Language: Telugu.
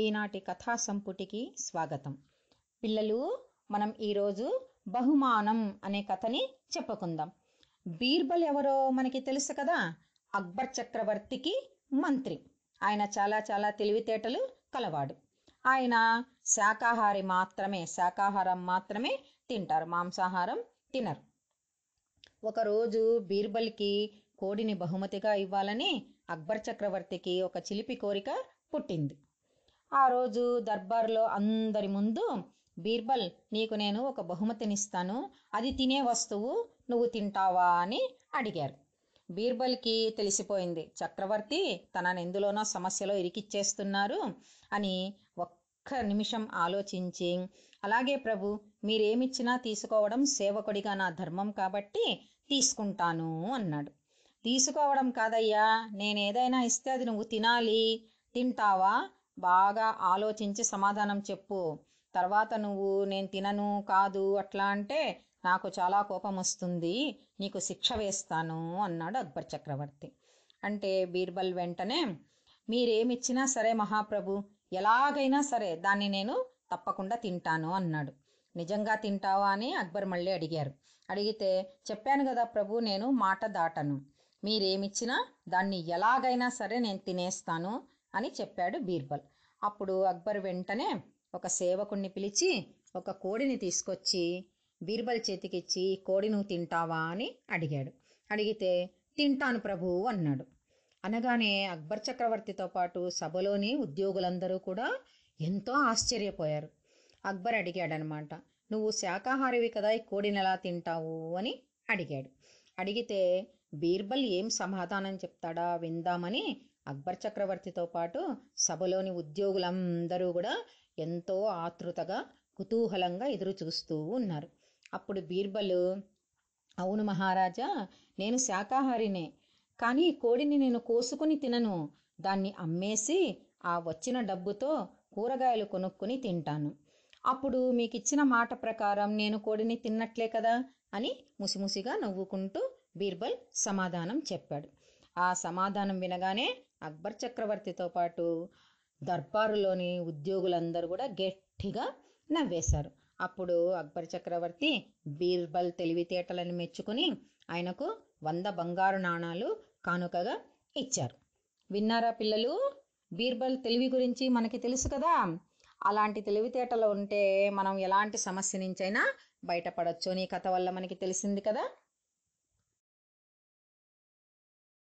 ఈనాటి కథా సంపుటికి స్వాగతం పిల్లలు మనం ఈరోజు బహుమానం అనే కథని చెప్పుకుందాం బీర్బల్ ఎవరో మనకి తెలుసు కదా అక్బర్ చక్రవర్తికి మంత్రి ఆయన చాలా చాలా తెలివితేటలు కలవాడు ఆయన శాకాహారి మాత్రమే శాకాహారం మాత్రమే తింటారు మాంసాహారం తినరు ఒకరోజు బీర్బల్కి కోడిని బహుమతిగా ఇవ్వాలని అక్బర్ చక్రవర్తికి ఒక చిలిపి కోరిక పుట్టింది ఆ రోజు దర్బార్లో అందరి ముందు బీర్బల్ నీకు నేను ఒక బహుమతినిస్తాను అది తినే వస్తువు నువ్వు తింటావా అని అడిగారు బీర్బల్కి తెలిసిపోయింది చక్రవర్తి తనని ఎందులోనో సమస్యలో ఇరికిచ్చేస్తున్నారు అని ఒక్క నిమిషం ఆలోచించి అలాగే ప్రభు మీరేమిచ్చినా తీసుకోవడం సేవకుడిగా నా ధర్మం కాబట్టి తీసుకుంటాను అన్నాడు తీసుకోవడం కాదయ్యా నేనేదైనా ఇస్తే అది నువ్వు తినాలి తింటావా బాగా ఆలోచించి సమాధానం చెప్పు తర్వాత నువ్వు నేను తినను కాదు అట్లా అంటే నాకు చాలా కోపం వస్తుంది నీకు శిక్ష వేస్తాను అన్నాడు అక్బర్ చక్రవర్తి అంటే బీర్బల్ వెంటనే మీరేమిచ్చినా సరే మహాప్రభు ఎలాగైనా సరే దాన్ని నేను తప్పకుండా తింటాను అన్నాడు నిజంగా తింటావా అని అక్బర్ మళ్ళీ అడిగారు అడిగితే చెప్పాను కదా ప్రభు నేను మాట దాటను మీరేమిచ్చినా దాన్ని ఎలాగైనా సరే నేను తినేస్తాను అని చెప్పాడు బీర్బల్ అప్పుడు అక్బర్ వెంటనే ఒక సేవకుణ్ణి పిలిచి ఒక కోడిని తీసుకొచ్చి బీర్బల్ చేతికిచ్చి కోడి నువ్వు తింటావా అని అడిగాడు అడిగితే తింటాను ప్రభు అన్నాడు అనగానే అక్బర్ చక్రవర్తితో పాటు సభలోని ఉద్యోగులందరూ కూడా ఎంతో ఆశ్చర్యపోయారు అక్బర్ అడిగాడనమాట నువ్వు శాకాహారివి కదా ఈ కోడిని ఎలా తింటావు అని అడిగాడు అడిగితే బీర్బల్ ఏం సమాధానం చెప్తాడా విందామని అక్బర్ చక్రవర్తితో పాటు సభలోని ఉద్యోగులందరూ కూడా ఎంతో ఆతృతగా కుతూహలంగా ఎదురు చూస్తూ ఉన్నారు అప్పుడు బీర్బలు అవును మహారాజా నేను శాకాహారినే కానీ కోడిని నేను కోసుకుని తినను దాన్ని అమ్మేసి ఆ వచ్చిన డబ్బుతో కూరగాయలు కొనుక్కుని తింటాను అప్పుడు మీకు ఇచ్చిన మాట ప్రకారం నేను కోడిని తిన్నట్లే కదా అని ముసిముసిగా నవ్వుకుంటూ బీర్బల్ సమాధానం చెప్పాడు ఆ సమాధానం వినగానే అక్బర్ చక్రవర్తితో పాటు దర్బారులోని ఉద్యోగులందరూ కూడా గట్టిగా నవ్వేశారు అప్పుడు అక్బర్ చక్రవర్తి బీర్బల్ తెలివితేటలను మెచ్చుకుని ఆయనకు వంద బంగారు నాణాలు కానుకగా ఇచ్చారు విన్నారా పిల్లలు బీర్బల్ తెలివి గురించి మనకి తెలుసు కదా అలాంటి తెలివితేటలు ఉంటే మనం ఎలాంటి సమస్య నుంచైనా బయటపడొచ్చు అని కథ వల్ల మనకి తెలిసింది కదా